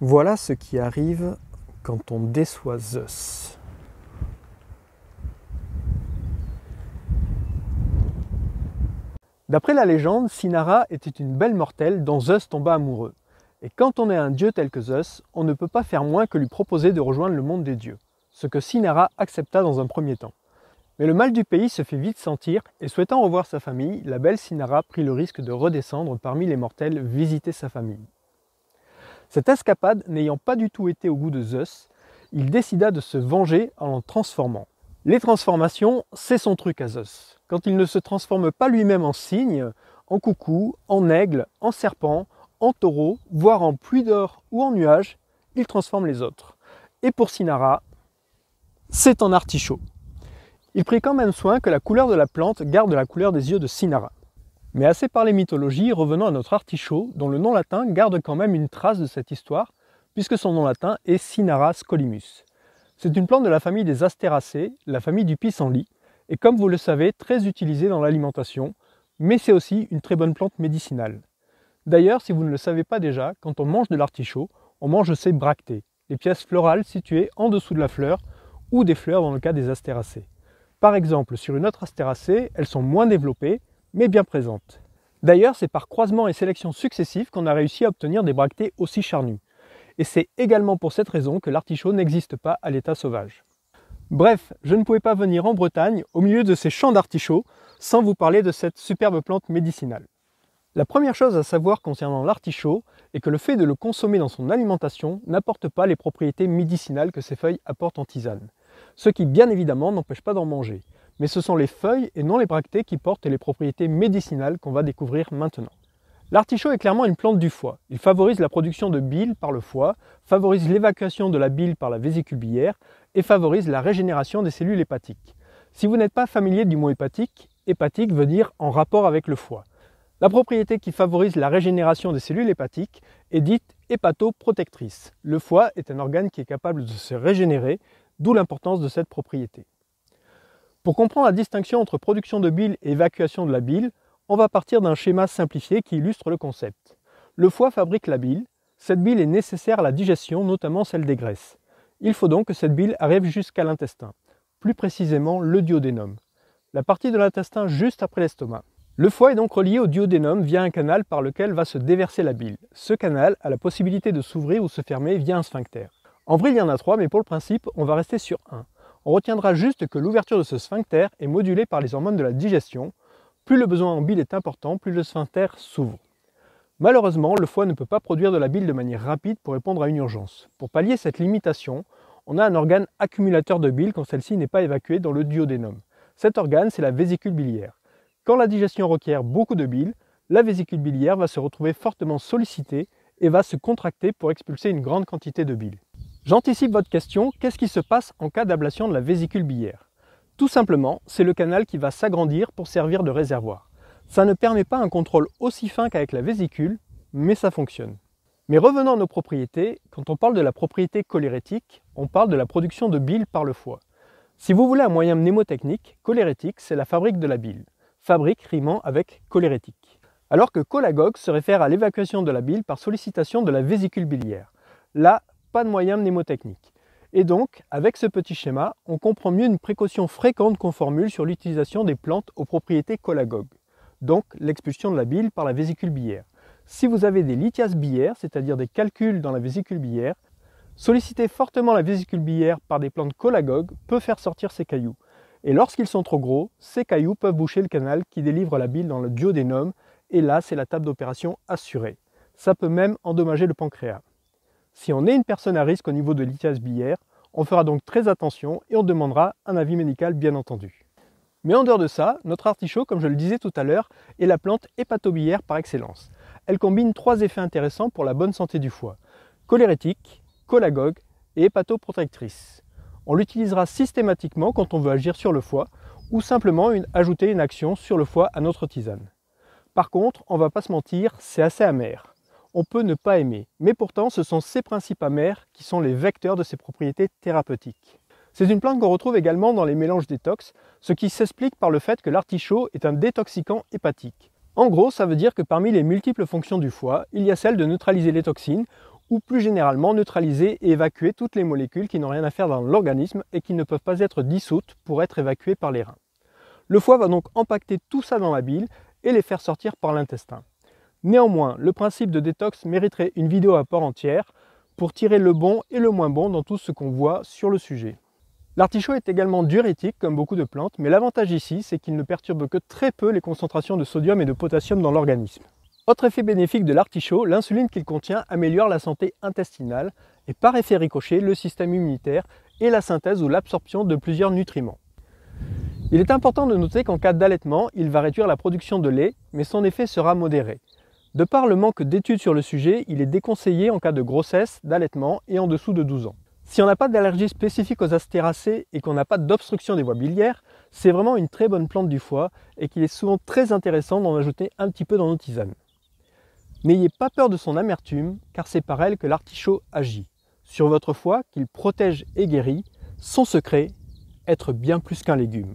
Voilà ce qui arrive quand on déçoit Zeus. D'après la légende, Sinara était une belle mortelle dont Zeus tomba amoureux. Et quand on est un dieu tel que Zeus, on ne peut pas faire moins que lui proposer de rejoindre le monde des dieux, ce que Sinara accepta dans un premier temps. Mais le mal du pays se fait vite sentir, et souhaitant revoir sa famille, la belle Sinara prit le risque de redescendre parmi les mortels visiter sa famille. Cette escapade n'ayant pas du tout été au goût de Zeus, il décida de se venger en l'en transformant. Les transformations, c'est son truc à Zeus. Quand il ne se transforme pas lui-même en cygne, en coucou, en aigle, en serpent, en taureau, voire en pluie d'or ou en nuage, il transforme les autres. Et pour Sinara, c'est en artichaut. Il prit quand même soin que la couleur de la plante garde la couleur des yeux de Sinara. Mais assez par les mythologies, revenons à notre artichaut, dont le nom latin garde quand même une trace de cette histoire, puisque son nom latin est Cinara scolimus. C'est une plante de la famille des Astéracées, la famille du pissenlit, et comme vous le savez, très utilisée dans l'alimentation, mais c'est aussi une très bonne plante médicinale. D'ailleurs, si vous ne le savez pas déjà, quand on mange de l'artichaut, on mange ses bractées, les pièces florales situées en dessous de la fleur, ou des fleurs dans le cas des Astéracées. Par exemple, sur une autre Astéracée, elles sont moins développées, mais bien présente. D'ailleurs, c'est par croisement et sélection successives qu'on a réussi à obtenir des bractées aussi charnues. Et c'est également pour cette raison que l'artichaut n'existe pas à l'état sauvage. Bref, je ne pouvais pas venir en Bretagne, au milieu de ces champs d'artichauts, sans vous parler de cette superbe plante médicinale. La première chose à savoir concernant l'artichaut est que le fait de le consommer dans son alimentation n'apporte pas les propriétés médicinales que ses feuilles apportent en tisane. Ce qui, bien évidemment, n'empêche pas d'en manger mais ce sont les feuilles et non les bractées qui portent les propriétés médicinales qu'on va découvrir maintenant. L'artichaut est clairement une plante du foie. Il favorise la production de bile par le foie, favorise l'évacuation de la bile par la vésicule et favorise la régénération des cellules hépatiques. Si vous n'êtes pas familier du mot hépatique, hépatique veut dire en rapport avec le foie. La propriété qui favorise la régénération des cellules hépatiques est dite hépatoprotectrice. Le foie est un organe qui est capable de se régénérer, d'où l'importance de cette propriété. Pour comprendre la distinction entre production de bile et évacuation de la bile, on va partir d'un schéma simplifié qui illustre le concept. Le foie fabrique la bile. Cette bile est nécessaire à la digestion, notamment celle des graisses. Il faut donc que cette bile arrive jusqu'à l'intestin, plus précisément le duodénum, la partie de l'intestin juste après l'estomac. Le foie est donc relié au duodénum via un canal par lequel va se déverser la bile. Ce canal a la possibilité de s'ouvrir ou se fermer via un sphincter. En vrai, il y en a trois, mais pour le principe, on va rester sur un. On retiendra juste que l'ouverture de ce sphincter est modulée par les hormones de la digestion. Plus le besoin en bile est important, plus le sphincter s'ouvre. Malheureusement, le foie ne peut pas produire de la bile de manière rapide pour répondre à une urgence. Pour pallier cette limitation, on a un organe accumulateur de bile quand celle-ci n'est pas évacuée dans le duodénum. Cet organe, c'est la vésicule biliaire. Quand la digestion requiert beaucoup de bile, la vésicule biliaire va se retrouver fortement sollicitée et va se contracter pour expulser une grande quantité de bile. J'anticipe votre question, qu'est-ce qui se passe en cas d'ablation de la vésicule biliaire Tout simplement, c'est le canal qui va s'agrandir pour servir de réservoir. Ça ne permet pas un contrôle aussi fin qu'avec la vésicule, mais ça fonctionne. Mais revenons à nos propriétés, quand on parle de la propriété cholérétique, on parle de la production de bile par le foie. Si vous voulez un moyen mnémotechnique, cholérétique, c'est la fabrique de la bile. Fabrique rimant avec cholérétique. Alors que cholagogue se réfère à l'évacuation de la bile par sollicitation de la vésicule biliaire. Là, pas de moyens mnémotechniques. Et donc, avec ce petit schéma, on comprend mieux une précaution fréquente qu'on formule sur l'utilisation des plantes aux propriétés cholagogues, donc l'expulsion de la bile par la vésicule biliaire. Si vous avez des lithiases biliaires, c'est-à-dire des calculs dans la vésicule biliaire, solliciter fortement la vésicule biliaire par des plantes cholagogues peut faire sortir ces cailloux. Et lorsqu'ils sont trop gros, ces cailloux peuvent boucher le canal qui délivre la bile dans le duodénum, et là c'est la table d'opération assurée. Ça peut même endommager le pancréas. Si on est une personne à risque au niveau de l'ITIAS biliaire, on fera donc très attention et on demandera un avis médical bien entendu. Mais en dehors de ça, notre artichaut, comme je le disais tout à l'heure, est la plante hépato-billaire par excellence. Elle combine trois effets intéressants pour la bonne santé du foie. Cholérétique, cholagogue et hépatoprotectrice. On l'utilisera systématiquement quand on veut agir sur le foie ou simplement ajouter une action sur le foie à notre tisane. Par contre, on ne va pas se mentir, c'est assez amer on peut ne pas aimer. Mais pourtant, ce sont ces principes amers qui sont les vecteurs de ses propriétés thérapeutiques. C'est une plante qu'on retrouve également dans les mélanges détox, ce qui s'explique par le fait que l'artichaut est un détoxicant hépatique. En gros, ça veut dire que parmi les multiples fonctions du foie, il y a celle de neutraliser les toxines, ou plus généralement neutraliser et évacuer toutes les molécules qui n'ont rien à faire dans l'organisme et qui ne peuvent pas être dissoutes pour être évacuées par les reins. Le foie va donc empacter tout ça dans la bile et les faire sortir par l'intestin. Néanmoins, le principe de détox mériterait une vidéo à part entière pour tirer le bon et le moins bon dans tout ce qu'on voit sur le sujet. L'artichaut est également diurétique comme beaucoup de plantes, mais l'avantage ici, c'est qu'il ne perturbe que très peu les concentrations de sodium et de potassium dans l'organisme. Autre effet bénéfique de l'artichaut, l'insuline qu'il contient améliore la santé intestinale et par effet ricochet le système immunitaire et la synthèse ou l'absorption de plusieurs nutriments. Il est important de noter qu'en cas d'allaitement, il va réduire la production de lait, mais son effet sera modéré. De par le manque d'études sur le sujet, il est déconseillé en cas de grossesse, d'allaitement et en dessous de 12 ans. Si on n'a pas d'allergie spécifique aux astéracées et qu'on n'a pas d'obstruction des voies biliaires, c'est vraiment une très bonne plante du foie et qu'il est souvent très intéressant d'en ajouter un petit peu dans nos tisanes. N'ayez pas peur de son amertume, car c'est par elle que l'artichaut agit. Sur votre foie, qu'il protège et guérit, son secret, être bien plus qu'un légume.